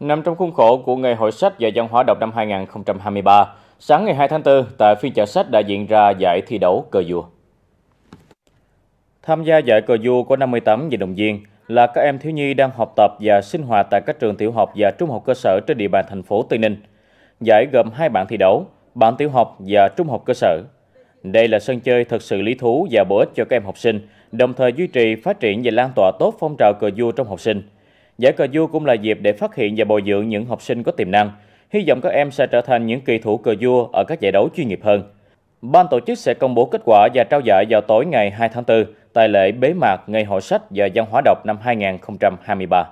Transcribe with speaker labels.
Speaker 1: Nằm trong khuôn khổ của Ngày hội sách và văn hóa đọc năm 2023, sáng ngày 2 tháng 4 tại phiên chợ sách đã diễn ra giải thi đấu cờ vua. Tham gia giải cờ vua có 58 vận động viên là các em thiếu nhi đang học tập và sinh hoạt tại các trường tiểu học và trung học cơ sở trên địa bàn thành phố Tây Ninh. Giải gồm hai bảng thi đấu, bảng tiểu học và trung học cơ sở. Đây là sân chơi thật sự lý thú và bổ ích cho các em học sinh, đồng thời duy trì, phát triển và lan tỏa tốt phong trào cờ vua trong học sinh – Giải cờ vua cũng là dịp để phát hiện và bồi dưỡng những học sinh có tiềm năng. Hy vọng các em sẽ trở thành những kỳ thủ cờ vua ở các giải đấu chuyên nghiệp hơn. Ban tổ chức sẽ công bố kết quả và trao giải vào tối ngày 2 tháng 4 tại lễ bế mạc Ngày hội sách và văn hóa đọc năm 2023.